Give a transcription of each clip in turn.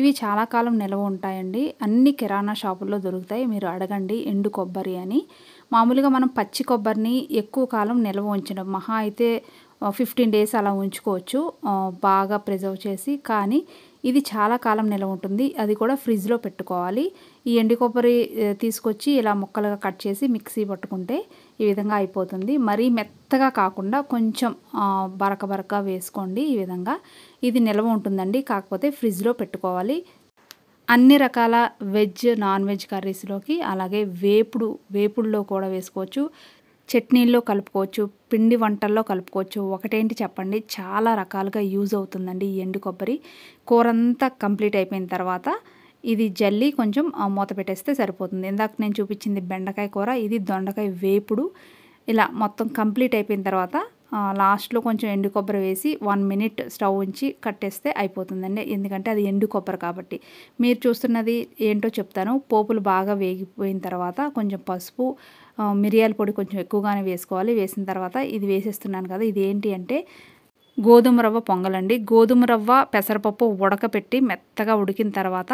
ఇవి చాలా కాలం నిల్వ ఉంటాయండి అన్ని కిరాణా షాపుల్లో దొరుకుతాయి మీరు అడగండి ఎండు కొబ్బరి అని మామూలుగా మనం పచ్చి కొబ్బరిని ఎక్కువ కాలం నిల్వ ఉంచడం మహా అయితే ఫిఫ్టీన్ డేస్ అలా ఉంచుకోవచ్చు బాగా ప్రిజర్వ్ చేసి కానీ ఇది చాలా కాలం నిల్వ ఉంటుంది అది కూడా ఫ్రిడ్జ్లో పెట్టుకోవాలి ఈ ఎండి కొబ్బరి తీసుకొచ్చి ఇలా ముక్కలుగా కట్ చేసి మిక్సీ పట్టుకుంటే ఈ విధంగా అయిపోతుంది మరీ మెత్తగా కాకుండా కొంచెం బరక బరక వేసుకోండి ఈ విధంగా ఇది నిల్వ ఉంటుందండి కాకపోతే ఫ్రిడ్జ్లో పెట్టుకోవాలి అన్ని రకాల వెజ్ నాన్ వెజ్ కర్రీస్లోకి అలాగే వేపుడు వేపుడులో కూడా వేసుకోవచ్చు చట్నీల్లో కలుపుకోవచ్చు పిండి వంటల్లో కలుపుకోవచ్చు ఒకటేంటి చెప్పండి చాలా రకాలుగా యూజ్ అవుతుందండి ఈ ఎండు కొబ్బరి కూరంతా కంప్లీట్ అయిపోయిన తర్వాత ఇది జల్లి కొంచెం మూత పెట్టేస్తే సరిపోతుంది ఇందాక నేను చూపించింది బెండకాయ కూర ఇది దొండకాయ వేపుడు ఇలా మొత్తం కంప్లీట్ అయిపోయిన తర్వాత లాస్ట్లో కొంచెం ఎండు కొబ్బరి వేసి వన్ మినిట్ స్టవ్ ఉంచి కట్టేస్తే అయిపోతుందండి ఎందుకంటే అది ఎండు కొబ్బరి కాబట్టి మీరు చూస్తున్నది ఏంటో చెప్తాను పోపులు బాగా వేగిపోయిన తర్వాత కొంచెం పసుపు మిరియాల పొడి కొంచెం ఎక్కువగానే వేసుకోవాలి వేసిన తర్వాత ఇది వేసేస్తున్నాను కదా ఇది ఏంటి అంటే గోధుమ రవ్వ పొంగలండి గోధుమ రవ్వ పెసరపప్పు ఉడకపెట్టి మెత్తగా ఉడికిన తర్వాత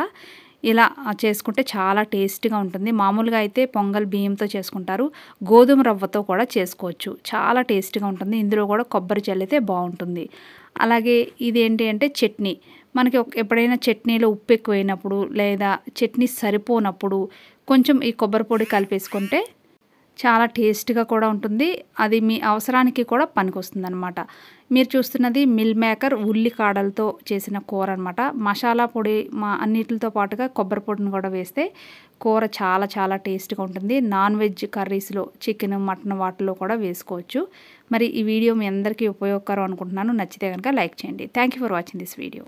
ఇలా చేసుకుంటే చాలా టేస్టీగా ఉంటుంది మామూలుగా అయితే పొంగల్ బియ్యంతో చేసుకుంటారు గోధుమ రవ్వతో కూడా చేసుకోవచ్చు చాలా టేస్టీగా ఉంటుంది ఇందులో కూడా కొబ్బరి చల్లితే బాగుంటుంది అలాగే ఇదేంటి అంటే చట్నీ మనకి ఎప్పుడైనా చట్నీలో ఉప్పు ఎక్కువైనప్పుడు లేదా చట్నీ సరిపోనప్పుడు కొంచెం ఈ కొబ్బరి పొడి కలిపేసుకుంటే చాలా టేస్ట్గా కూడా ఉంటుంది అది మీ అవసరానికి కూడా అనమాట మీరు చూస్తున్నది మిల్ మేకర్ ఉల్లి కాడలతో చేసిన కూర అనమాట మసాలా పొడి మా అన్నిటితో పాటుగా కొబ్బరి పొడిని కూడా వేస్తే కూర చాలా చాలా టేస్ట్గా ఉంటుంది నాన్ వెజ్ కర్రీస్లో చికెన్ మటన్ వాటిలో కూడా వేసుకోవచ్చు మరి ఈ వీడియో మీ అందరికీ ఉపయోగకరం అనుకుంటున్నాను నచ్చితే కనుక లైక్ చేయండి thank for watching this video